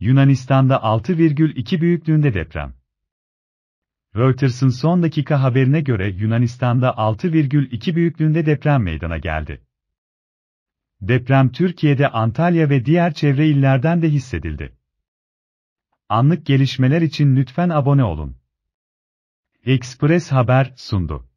Yunanistan'da 6,2 büyüklüğünde deprem. Reuters'ın son dakika haberine göre Yunanistan'da 6,2 büyüklüğünde deprem meydana geldi. Deprem Türkiye'de Antalya ve diğer çevre illerden de hissedildi. Anlık gelişmeler için lütfen abone olun. Express Haber sundu.